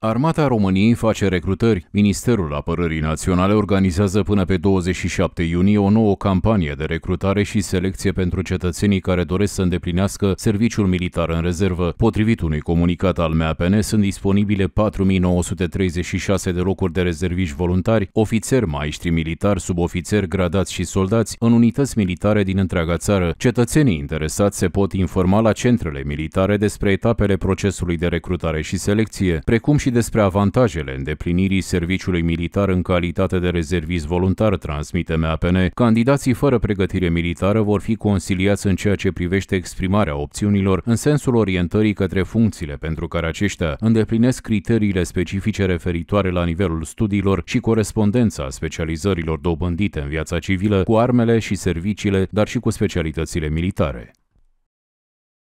Armata României face recrutări. Ministerul Apărării Naționale organizează până pe 27 iunie o nouă campanie de recrutare și selecție pentru cetățenii care doresc să îndeplinească serviciul militar în rezervă. Potrivit unui comunicat al MAPN, sunt disponibile 4936 de locuri de rezerviști voluntari, ofițeri, maestri militari, subofițeri, gradați și soldați în unități militare din întreaga țară. Cetățenii interesați se pot informa la centrele militare despre etapele procesului de recrutare și selecție, precum și și despre avantajele îndeplinirii serviciului militar în calitate de rezervist voluntar, transmite MAPN. Candidații fără pregătire militară vor fi consiliați în ceea ce privește exprimarea opțiunilor în sensul orientării către funcțiile pentru care aceștia îndeplinesc criteriile specifice referitoare la nivelul studiilor și corespondența specializărilor dobândite în viața civilă cu armele și serviciile, dar și cu specialitățile militare.